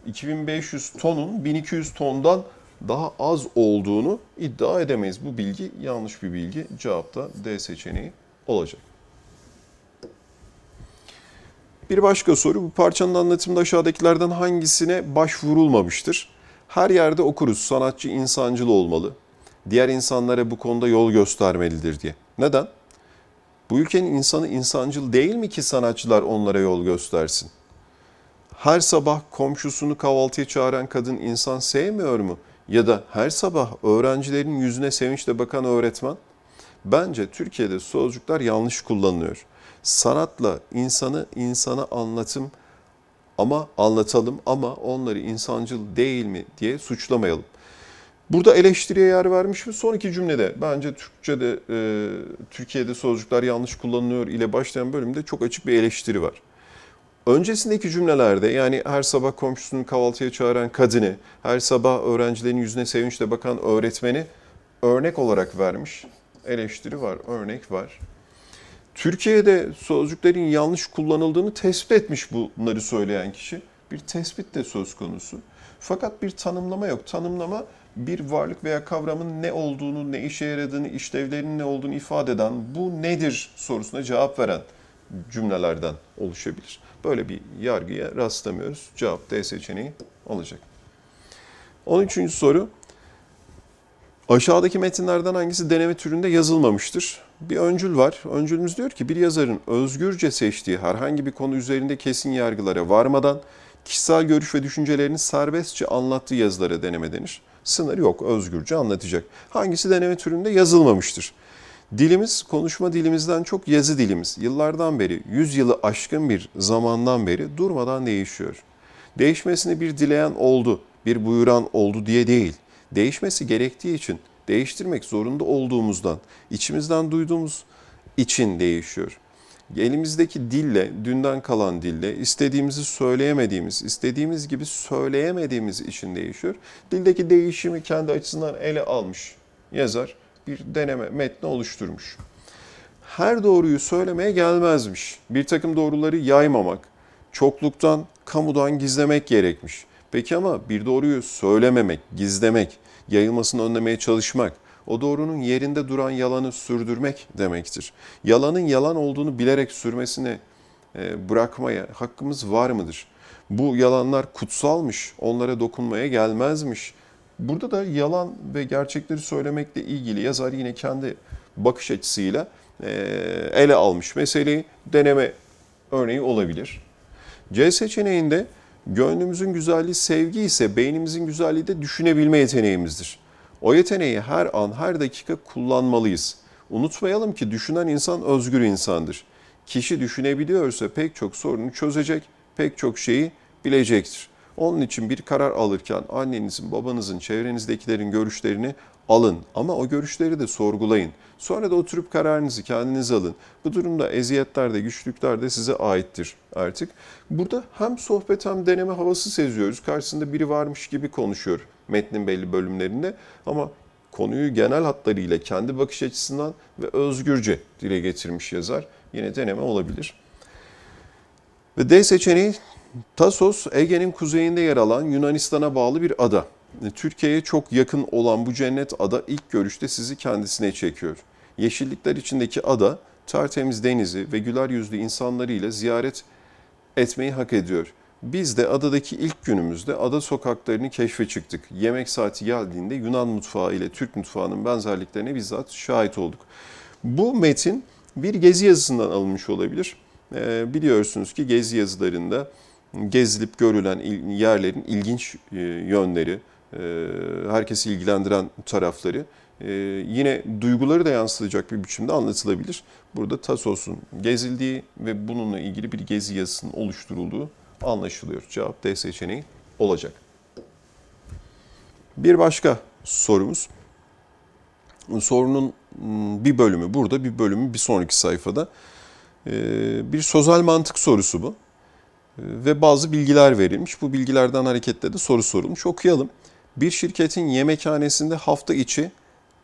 2500 tonun 1200 tondan daha az olduğunu iddia edemeyiz. Bu bilgi yanlış bir bilgi. Cevapta D seçeneği olacak. Bir başka soru, bu parçanın anlatımında aşağıdakilerden hangisine başvurulmamıştır? Her yerde okuruz, sanatçı insancıl olmalı. Diğer insanlara bu konuda yol göstermelidir diye. Neden? Bu ülkenin insanı insancıl değil mi ki sanatçılar onlara yol göstersin? Her sabah komşusunu kahvaltıya çağıran kadın insan sevmiyor mu? Ya da her sabah öğrencilerin yüzüne sevinçle bakan öğretmen? Bence Türkiye'de sözcükler yanlış kullanılıyor sanatla insanı insana anlatım ama anlatalım ama onları insancıl değil mi diye suçlamayalım. Burada eleştiriye yer vermiş ve son iki cümlede bence Türkçe'de e, Türkiye'de sözcükler yanlış kullanılıyor ile başlayan bölümde çok açık bir eleştiri var. Öncesindeki cümlelerde yani her sabah komşusunun kahvaltıya çağıran kadını, her sabah öğrencilerin yüzüne sevinçle bakan öğretmeni örnek olarak vermiş. Eleştiri var, örnek var. Türkiye'de sözcüklerin yanlış kullanıldığını tespit etmiş bunları söyleyen kişi. Bir tespit de söz konusu. Fakat bir tanımlama yok. Tanımlama bir varlık veya kavramın ne olduğunu, ne işe yaradığını, işlevlerinin ne olduğunu ifade eden, bu nedir sorusuna cevap veren cümlelerden oluşabilir. Böyle bir yargıya rastlamıyoruz. Cevap D seçeneği olacak. 13. soru Aşağıdaki metinlerden hangisi deneme türünde yazılmamıştır? Bir öncül var. Öncülümüz diyor ki bir yazarın özgürce seçtiği herhangi bir konu üzerinde kesin yargılara varmadan kişisel görüş ve düşüncelerini serbestçe anlattığı yazılara deneme denir. Sınır yok, özgürce anlatacak. Hangisi deneme türünde yazılmamıştır? Dilimiz, konuşma dilimizden çok yazı dilimiz. Yıllardan beri, yüzyılı aşkın bir zamandan beri durmadan değişiyor. Değişmesini bir dileyen oldu, bir buyuran oldu diye değil.'' değişmesi gerektiği için değiştirmek zorunda olduğumuzdan, içimizden duyduğumuz için değişiyor. Elimizdeki dille, dünden kalan dille istediğimizi söyleyemediğimiz, istediğimiz gibi söyleyemediğimiz için değişiyor. Dildeki değişimi kendi açısından ele almış yazar bir deneme metni oluşturmuş. Her doğruyu söylemeye gelmezmiş. Bir takım doğruları yaymamak, çokluktan, kamudan gizlemek gerekmiş. Peki ama bir doğruyu söylememek, gizlemek, yayılmasını önlemeye çalışmak, o doğrunun yerinde duran yalanı sürdürmek demektir. Yalanın yalan olduğunu bilerek sürmesini e, bırakmaya hakkımız var mıdır? Bu yalanlar kutsalmış, onlara dokunmaya gelmezmiş. Burada da yalan ve gerçekleri söylemekle ilgili yazar yine kendi bakış açısıyla e, ele almış meseleyi deneme örneği olabilir. C seçeneğinde Gönlümüzün güzelliği sevgi ise beynimizin güzelliği de düşünebilme yeteneğimizdir. O yeteneği her an, her dakika kullanmalıyız. Unutmayalım ki düşünen insan özgür insandır. Kişi düşünebiliyorsa pek çok sorunu çözecek, pek çok şeyi bilecektir. Onun için bir karar alırken annenizin, babanızın, çevrenizdekilerin görüşlerini alın ama o görüşleri de sorgulayın. Sonra da oturup kararınızı kendiniz alın. Bu durumda eziyetler de güçlükler de size aittir artık. Burada hem sohbet hem deneme havası seziyoruz. Karşısında biri varmış gibi konuşuyor metnin belli bölümlerinde ama konuyu genel hatlarıyla kendi bakış açısından ve özgürce dile getirmiş yazar. Yine deneme olabilir. Ve D seçeneği Tasos, Ege'nin kuzeyinde yer alan Yunanistan'a bağlı bir ada. Türkiye'ye çok yakın olan bu cennet ada ilk görüşte sizi kendisine çekiyor. Yeşillikler içindeki ada tertemiz denizi ve güler yüzlü insanlarıyla ziyaret etmeyi hak ediyor. Biz de adadaki ilk günümüzde ada sokaklarını keşfe çıktık. Yemek saati geldiğinde Yunan mutfağı ile Türk mutfağının benzerliklerine bizzat şahit olduk. Bu metin bir gezi yazısından alınmış olabilir. Ee, biliyorsunuz ki gezi yazılarında gezilip görülen yerlerin ilginç e, yönleri, e, herkesi ilgilendiren tarafları e, yine duyguları da yansıtacak bir biçimde anlatılabilir. Burada Tasos'un gezildiği ve bununla ilgili bir gezi yazısının oluşturulduğu anlaşılıyor. Cevap D seçeneği olacak. Bir başka sorumuz. Sorunun hmm, bir bölümü burada, bir bölümü bir sonraki sayfada. E, bir sözel mantık sorusu bu. Ve bazı bilgiler verilmiş. Bu bilgilerden hareketle de soru sorulmuş. Okuyalım. Bir şirketin yemekhanesinde hafta içi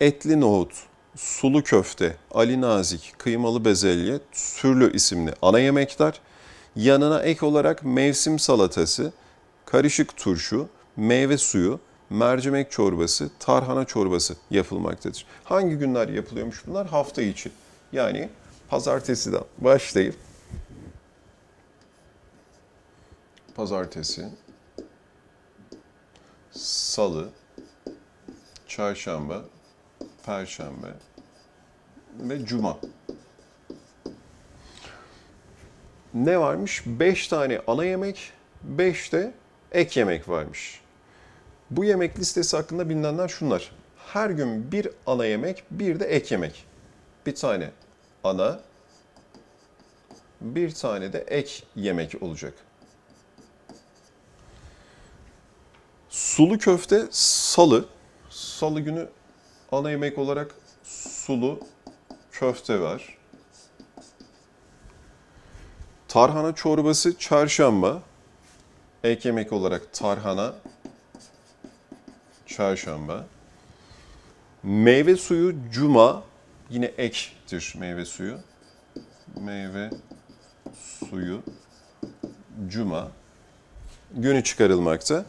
etli nohut, sulu köfte, ali nazik, kıymalı bezelye, sürlü isimli ana yemekler, yanına ek olarak mevsim salatası, karışık turşu, meyve suyu, mercimek çorbası, tarhana çorbası yapılmaktadır. Hangi günler yapılıyormuş bunlar? Hafta içi. Yani pazartesiden başlayıp pazartesi, salı, çarşamba, perşembe ve cuma. Ne varmış? 5 tane ana yemek, 5 de ek yemek varmış. Bu yemek listesi hakkında bilinenler şunlar. Her gün bir ana yemek, bir de ek yemek. Bir tane ana, bir tane de ek yemek olacak. Sulu köfte salı. Salı günü ana yemek olarak sulu köfte var. Tarhana çorbası çarşamba. Ek yemek olarak tarhana çarşamba. Meyve suyu cuma yine ektir meyve suyu. Meyve suyu cuma günü çıkarılmakta.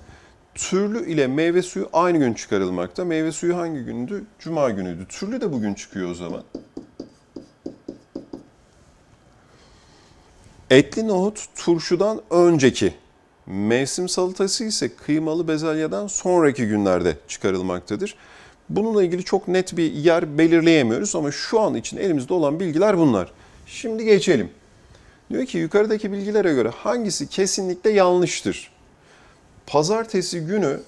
Türlü ile meyve suyu aynı gün çıkarılmakta. Meyve suyu hangi gündü? Cuma günüydü. Türlü de bugün çıkıyor o zaman. Etli nohut turşudan önceki, mevsim salatası ise kıymalı bezelyeden sonraki günlerde çıkarılmaktadır. Bununla ilgili çok net bir yer belirleyemiyoruz ama şu an için elimizde olan bilgiler bunlar. Şimdi geçelim. Diyor ki yukarıdaki bilgilere göre hangisi kesinlikle yanlıştır? Pazartesi günü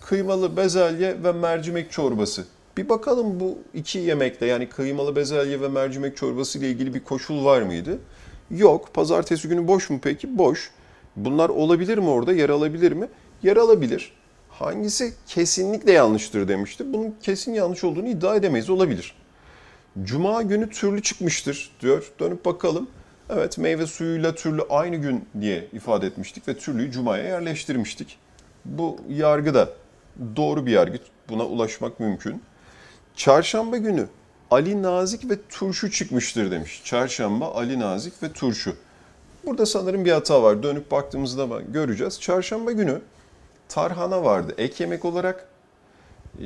kıymalı bezelye ve mercimek çorbası. Bir bakalım bu iki yemekle yani kıymalı bezelye ve mercimek çorbası ile ilgili bir koşul var mıydı? Yok. Pazartesi günü boş mu peki? Boş. Bunlar olabilir mi orada? Yer alabilir mi? Yer alabilir. Hangisi kesinlikle yanlıştır demişti. Bunun kesin yanlış olduğunu iddia edemeyiz. Olabilir. Cuma günü türlü çıkmıştır diyor. Dönüp bakalım. Evet meyve suyuyla türlü aynı gün diye ifade etmiştik ve türlüyü cumaya yerleştirmiştik. Bu yargı da doğru bir yargı. Buna ulaşmak mümkün. Çarşamba günü Ali Nazik ve turşu çıkmıştır demiş. Çarşamba Ali Nazik ve turşu. Burada sanırım bir hata var. Dönüp baktığımızda göreceğiz. Çarşamba günü tarhana vardı ek yemek olarak. Ee,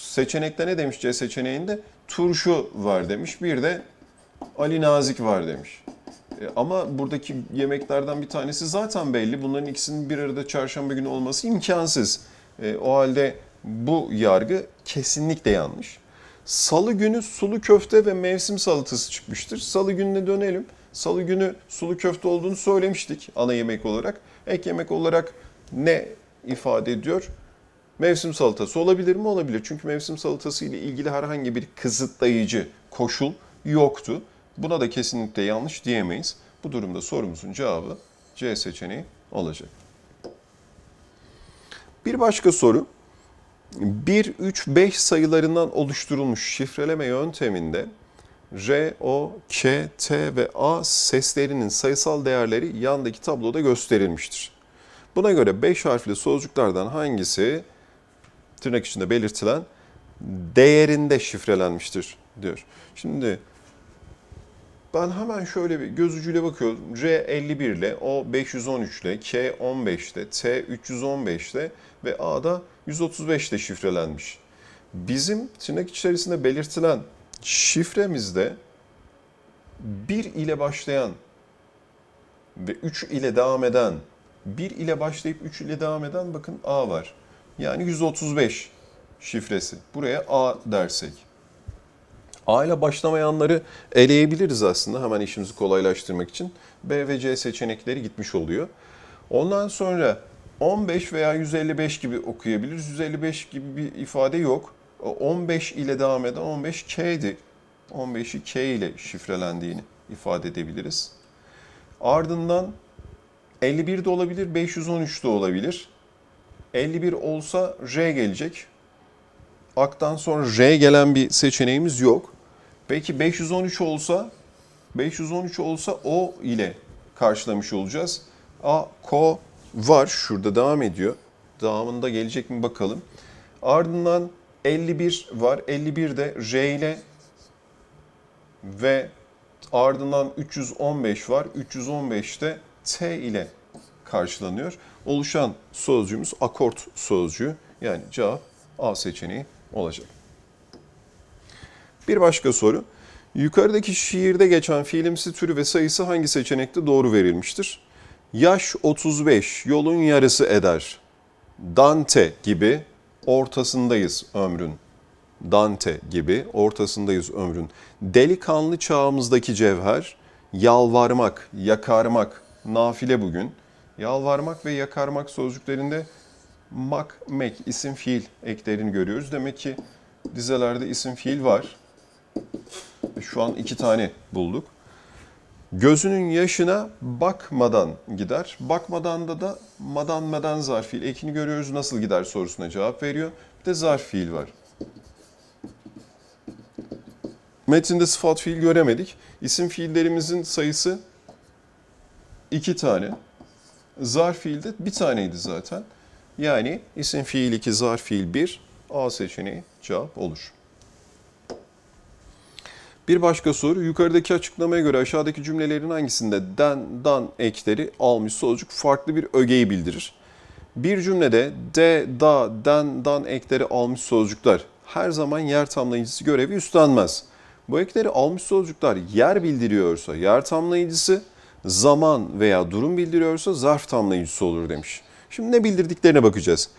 seçenekte ne demiş C seçeneğinde? Turşu var demiş. Bir de Ali Nazik var demiş. E, ama buradaki yemeklerden bir tanesi zaten belli. Bunların ikisinin bir arada çarşamba günü olması imkansız. E, o halde bu yargı kesinlikle yanlış. Salı günü sulu köfte ve mevsim salatası çıkmıştır. Salı gününe dönelim. Salı günü sulu köfte olduğunu söylemiştik ana yemek olarak. Ek yemek olarak ne ifade ediyor? Mevsim salatası olabilir mi? Olabilir. Çünkü mevsim salatası ile ilgili herhangi bir kısıtlayıcı koşul yoktu. Buna da kesinlikle yanlış diyemeyiz. Bu durumda sorumuzun cevabı C seçeneği olacak. Bir başka soru. 1, 3, 5 sayılarından oluşturulmuş şifreleme yönteminde R, O, K, T ve A seslerinin sayısal değerleri yandaki tabloda gösterilmiştir. Buna göre 5 harfli sözcüklerden hangisi tırnak içinde belirtilen değerinde şifrelenmiştir diyor. Şimdi ben hemen şöyle bir göz ucuyla bakıyorum. R51 ile, O 513 ile, K 15 ile, T 315 ile ve A'da ile şifrelenmiş. Bizim tırnak içerisinde belirtilen şifremizde 1 ile başlayan ve 3 ile devam eden 1 ile başlayıp 3 ile devam eden bakın A var. Yani 135 şifresi. Buraya A dersek. A ile başlamayanları eleyebiliriz aslında hemen işimizi kolaylaştırmak için. B ve C seçenekleri gitmiş oluyor. Ondan sonra 15 veya 155 gibi okuyabiliriz. 155 gibi bir ifade yok. 15 ile devam eden 15 K'di. 15'i K ile şifrelendiğini ifade edebiliriz. Ardından 51 de olabilir, 513 de olabilir. 51 olsa R gelecek. Ak'tan sonra R gelen bir seçeneğimiz yok. Peki 513 olsa 513 olsa O ile karşılamış olacağız. A, Ko var. Şurada devam ediyor. Devamında gelecek mi bakalım. Ardından 51 var. 51 de R ile ve ardından 315 var. 315 de T ile karşılanıyor. Oluşan sözcüğümüz akort sözcüğü. Yani cevap A seçeneği olacak. Bir başka soru. Yukarıdaki şiirde geçen fiilimsi türü ve sayısı hangi seçenekte doğru verilmiştir? Yaş 35, yolun yarısı eder. Dante gibi ortasındayız ömrün. Dante gibi ortasındayız ömrün. Delikanlı çağımızdaki cevher, yalvarmak, yakarmak, nafile bugün. Yalvarmak ve yakarmak sözcüklerinde Mak, mek isim fiil eklerini görüyoruz. Demek ki dizelerde isim fiil var. Şu an iki tane bulduk. Gözünün yaşına bakmadan gider. Bakmadan da da madan meden zarf fiil ekini görüyoruz. Nasıl gider sorusuna cevap veriyor. Bir de zarf fiil var. Metinde sıfat fiil göremedik. İsim fiillerimizin sayısı iki tane. Zarf fiilde bir taneydi zaten. Yani isim fiil 2, zarf fiil 1, A seçeneği cevap olur. Bir başka soru, yukarıdaki açıklamaya göre aşağıdaki cümlelerin hangisinde den, dan ekleri almış sözcük farklı bir ögeyi bildirir? Bir cümlede de, da, den, dan ekleri almış sözcükler her zaman yer tamlayıcısı görevi üstlenmez. Bu ekleri almış sözcükler yer bildiriyorsa yer tamlayıcısı, zaman veya durum bildiriyorsa zarf tamlayıcısı olur demiş. Şimdi ne bildirdiklerine bakacağız.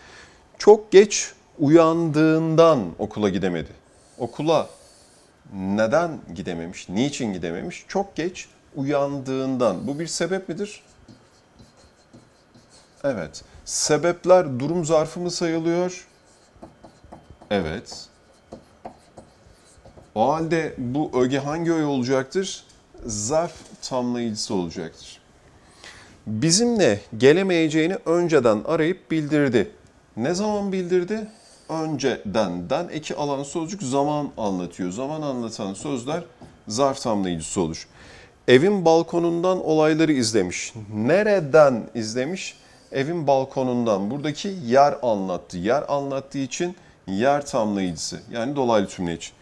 Çok geç uyandığından okula gidemedi. Okula neden gidememiş, niçin gidememiş? Çok geç uyandığından. Bu bir sebep midir? Evet. Sebepler durum zarfı mı sayılıyor? Evet. O halde bu öge hangi öge olacaktır? Zarf tamlayıcısı olacaktır bizimle gelemeyeceğini önceden arayıp bildirdi. Ne zaman bildirdi? Önceden. Den eki alan sözcük zaman anlatıyor. Zaman anlatan sözler zarf tamlayıcısı olur. Evin balkonundan olayları izlemiş. Nereden izlemiş? Evin balkonundan. Buradaki yer anlattı. Yer anlattığı için yer tamlayıcısı. Yani dolaylı tümleç.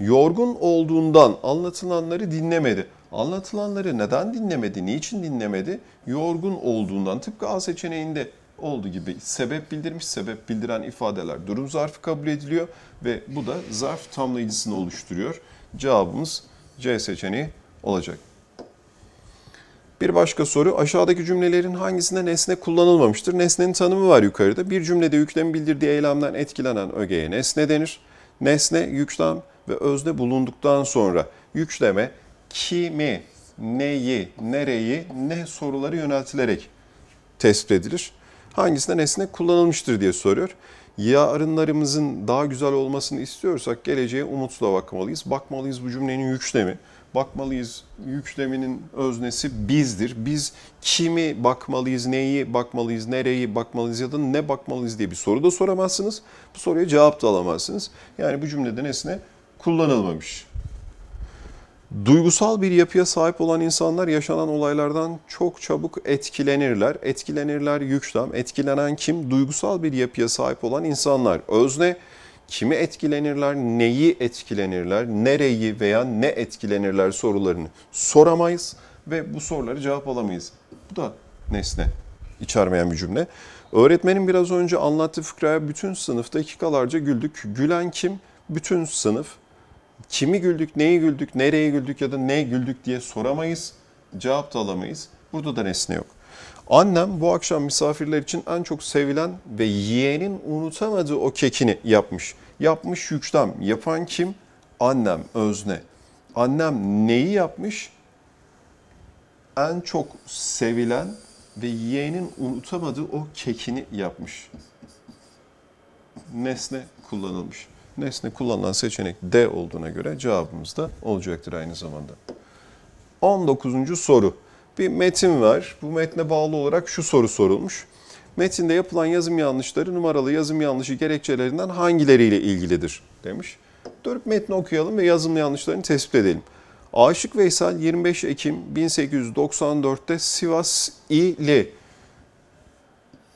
Yorgun olduğundan anlatılanları dinlemedi. Anlatılanları neden dinlemedi, niçin dinlemedi? Yorgun olduğundan tıpkı A seçeneğinde olduğu gibi sebep bildirmiş, sebep bildiren ifadeler durum zarfı kabul ediliyor ve bu da zarf tamlayıcısını oluşturuyor. Cevabımız C seçeneği olacak. Bir başka soru aşağıdaki cümlelerin hangisinde nesne kullanılmamıştır? Nesnenin tanımı var yukarıda. Bir cümlede yüklem bildirdiği eylemden etkilenen ögeye nesne denir. Nesne, yüklem ve özne bulunduktan sonra yükleme, kimi, neyi, nereyi, ne soruları yöneltilerek tespit edilir. Hangisinde nesne kullanılmıştır diye soruyor. Yarınlarımızın daha güzel olmasını istiyorsak geleceğe umutla bakmalıyız. Bakmalıyız bu cümlenin yüklemi. Bakmalıyız yükleminin öznesi bizdir. Biz kimi bakmalıyız, neyi bakmalıyız, nereyi bakmalıyız ya da ne bakmalıyız diye bir soru da soramazsınız. Bu soruya cevap da alamazsınız. Yani bu cümlede nesne kullanılmamış. Duygusal bir yapıya sahip olan insanlar yaşanan olaylardan çok çabuk etkilenirler. Etkilenirler yüklem. Etkilenen kim? Duygusal bir yapıya sahip olan insanlar. Özne kimi etkilenirler, neyi etkilenirler, nereyi veya ne etkilenirler sorularını soramayız ve bu soruları cevap alamayız. Bu da nesne içermeyen bir cümle. Öğretmenim biraz önce anlattığı fıkraya bütün sınıf dakikalarca güldük. Gülen kim? Bütün sınıf kimi güldük, neyi güldük, nereye güldük ya da ne güldük diye soramayız. Cevap da alamayız. Burada da nesne yok. Annem bu akşam misafirler için en çok sevilen ve yeğenin unutamadığı o kekini yapmış. Yapmış yüklem. Yapan kim? Annem, özne. Annem neyi yapmış? En çok sevilen ve yeğenin unutamadığı o kekini yapmış. Nesne kullanılmış nesne kullanılan seçenek D olduğuna göre cevabımız da olacaktır aynı zamanda. 19. soru. Bir metin var. Bu metne bağlı olarak şu soru sorulmuş. Metinde yapılan yazım yanlışları numaralı yazım yanlışı gerekçelerinden hangileriyle ilgilidir demiş. Dönüp metni okuyalım ve yazım yanlışlarını tespit edelim. Aşık Veysel 25 Ekim 1894'te Sivas ili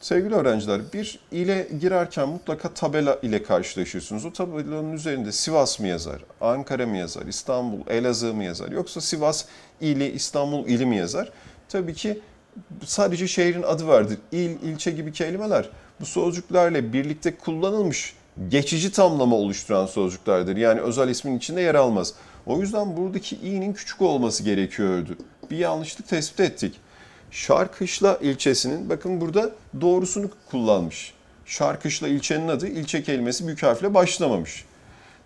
Sevgili öğrenciler, bir ile girerken mutlaka tabela ile karşılaşıyorsunuz. O tabelanın üzerinde Sivas mı yazar, Ankara mı yazar, İstanbul, Elazığ mı yazar yoksa Sivas ili, İstanbul ili mi yazar? Tabii ki sadece şehrin adı vardır. İl, ilçe gibi kelimeler bu sözcüklerle birlikte kullanılmış geçici tamlama oluşturan sözcüklerdir. Yani özel ismin içinde yer almaz. O yüzden buradaki i'nin küçük olması gerekiyordu. Bir yanlışlık tespit ettik. Şarkışla ilçesinin bakın burada doğrusunu kullanmış. Şarkışla ilçenin adı ilçe kelimesi büyük harfle başlamamış.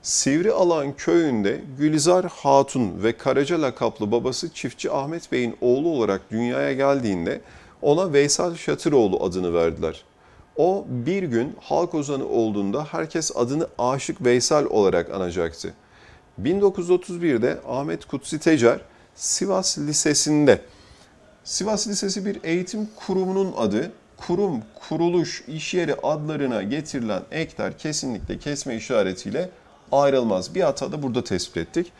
Sivri Alan köyünde Gülizar Hatun ve Karaca lakaplı babası çiftçi Ahmet Bey'in oğlu olarak dünyaya geldiğinde ona Veysel Şatıroğlu adını verdiler. O bir gün halk ozanı olduğunda herkes adını Aşık Veysel olarak anacaktı. 1931'de Ahmet Kutsi Tecer Sivas Lisesi'nde Sivas Lisesi bir eğitim kurumunun adı kurum, kuruluş, iş yeri adlarına getirilen ekler kesinlikle kesme işaretiyle ayrılmaz. Bir hata da burada tespit ettik.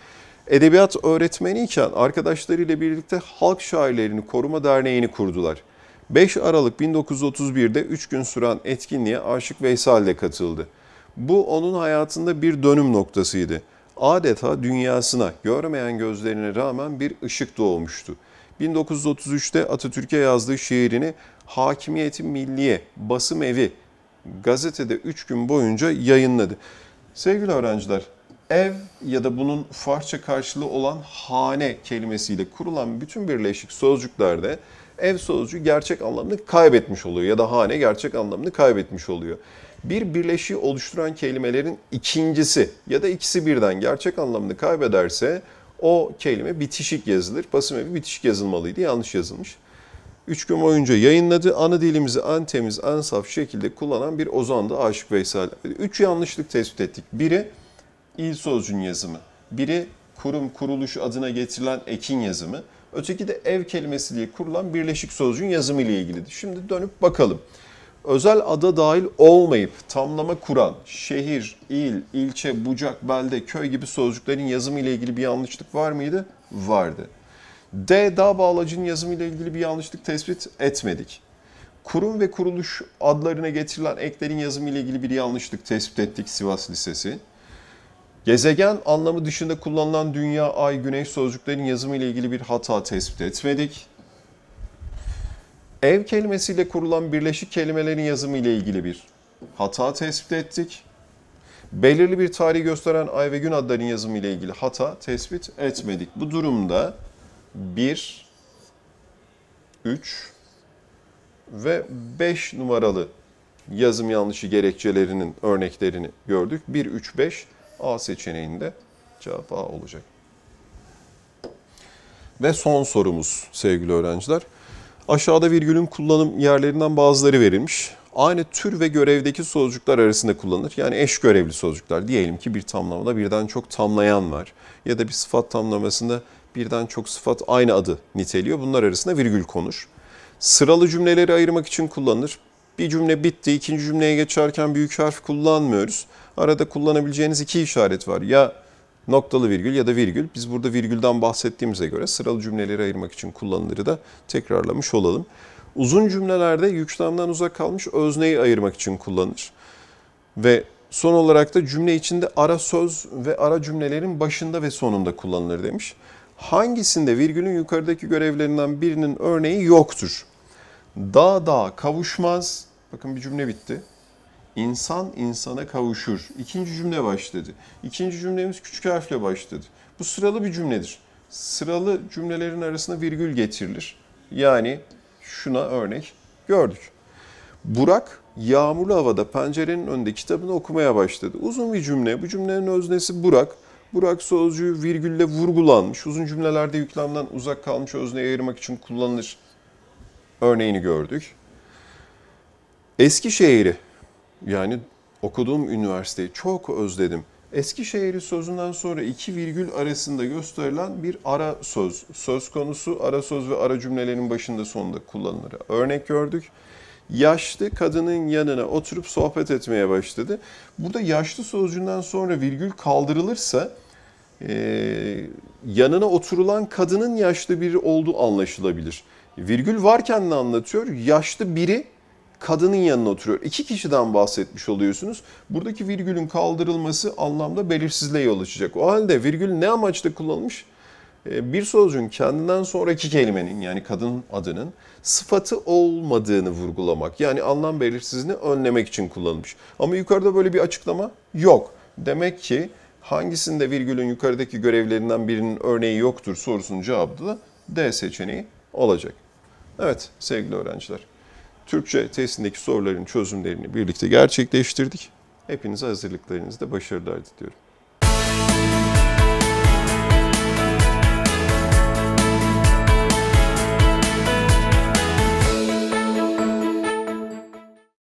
Edebiyat öğretmeniyken arkadaşlarıyla birlikte Halk Şairlerini Koruma Derneği'ni kurdular. 5 Aralık 1931'de 3 gün süren etkinliğe Aşık Veysel de katıldı. Bu onun hayatında bir dönüm noktasıydı. Adeta dünyasına, görmeyen gözlerine rağmen bir ışık doğmuştu. 1933'te Atatürk'e yazdığı şiirini Hakimiyeti Milliye Basım Evi gazetede 3 gün boyunca yayınladı. Sevgili öğrenciler, ev ya da bunun farça karşılığı olan hane kelimesiyle kurulan bütün birleşik sözcüklerde ev sözcüğü gerçek anlamını kaybetmiş oluyor ya da hane gerçek anlamını kaybetmiş oluyor. Bir birleşiği oluşturan kelimelerin ikincisi ya da ikisi birden gerçek anlamını kaybederse o kelime bitişik yazılır. Basım evi bitişik yazılmalıydı. Yanlış yazılmış. Üç gün boyunca yayınladı. Ana dilimizi en temiz, en saf şekilde kullanan bir ozandı Aşık Veysel. Üç yanlışlık tespit ettik. Biri il sözcüğün yazımı. Biri kurum kuruluş adına getirilen ekin yazımı. Öteki de ev kelimesi diye kurulan birleşik sözcüğün yazımı ile ilgiliydi. Şimdi dönüp bakalım özel ada dahil olmayıp tamlama kuran şehir, il, ilçe, bucak, belde, köy gibi sözcüklerin yazımı ile ilgili bir yanlışlık var mıydı? Vardı. D. Dağ bağlacının yazımı ile ilgili bir yanlışlık tespit etmedik. Kurum ve kuruluş adlarına getirilen eklerin yazımı ile ilgili bir yanlışlık tespit ettik Sivas Lisesi. Gezegen anlamı dışında kullanılan dünya, ay, güneş sözcüklerin yazımı ile ilgili bir hata tespit etmedik. Ev kelimesiyle kurulan birleşik kelimelerin yazımı ile ilgili bir hata tespit ettik. Belirli bir tarih gösteren ay ve gün adlarının yazımı ile ilgili hata tespit etmedik. Bu durumda 1, 3 ve 5 numaralı yazım yanlışı gerekçelerinin örneklerini gördük. 1, 3, 5 A seçeneğinde cevap A olacak. Ve son sorumuz sevgili öğrenciler. Aşağıda virgülün kullanım yerlerinden bazıları verilmiş. Aynı tür ve görevdeki sözcükler arasında kullanılır. Yani eş görevli sözcükler. Diyelim ki bir tamlamada birden çok tamlayan var. Ya da bir sıfat tamlamasında birden çok sıfat aynı adı niteliyor. Bunlar arasında virgül konur. Sıralı cümleleri ayırmak için kullanılır. Bir cümle bitti, ikinci cümleye geçerken büyük harf kullanmıyoruz. Arada kullanabileceğiniz iki işaret var. Ya noktalı virgül ya da virgül. Biz burada virgülden bahsettiğimize göre sıralı cümleleri ayırmak için kullanılırı da tekrarlamış olalım. Uzun cümlelerde yüklemden uzak kalmış özneyi ayırmak için kullanılır. Ve son olarak da cümle içinde ara söz ve ara cümlelerin başında ve sonunda kullanılır demiş. Hangisinde virgülün yukarıdaki görevlerinden birinin örneği yoktur? Da da kavuşmaz. Bakın bir cümle bitti. İnsan insana kavuşur. İkinci cümle başladı. İkinci cümlemiz küçük harfle başladı. Bu sıralı bir cümledir. Sıralı cümlelerin arasına virgül getirilir. Yani şuna örnek gördük. Burak yağmurlu havada pencerenin önünde kitabını okumaya başladı. Uzun bir cümle. Bu cümlenin öznesi Burak. Burak sözcüğü virgülle vurgulanmış. Uzun cümlelerde yüklemden uzak kalmış özneye ayırmak için kullanılır. Örneğini gördük. Eskişehir'i yani okuduğum üniversiteyi çok özledim. Eskişehir'i sözünden sonra iki virgül arasında gösterilen bir ara söz. Söz konusu ara söz ve ara cümlelerin başında sonunda kullanılır. Örnek gördük. Yaşlı kadının yanına oturup sohbet etmeye başladı. Burada yaşlı sözcüğünden sonra virgül kaldırılırsa e, yanına oturulan kadının yaşlı biri olduğu anlaşılabilir. Virgül varken de anlatıyor? Yaşlı biri kadının yanına oturuyor. İki kişiden bahsetmiş oluyorsunuz. Buradaki virgülün kaldırılması anlamda belirsizliğe yol açacak. O halde virgül ne amaçta kullanılmış? Ee, bir sözcüğün kendinden sonraki kelimenin yani kadın adının sıfatı olmadığını vurgulamak. Yani anlam belirsizliğini önlemek için kullanılmış. Ama yukarıda böyle bir açıklama yok. Demek ki hangisinde virgülün yukarıdaki görevlerinden birinin örneği yoktur sorusunun cevabı da D seçeneği olacak. Evet sevgili öğrenciler. Türkçe testindeki soruların çözümlerini birlikte gerçekleştirdik. Hepinize hazırlıklarınızda başarılar diliyorum.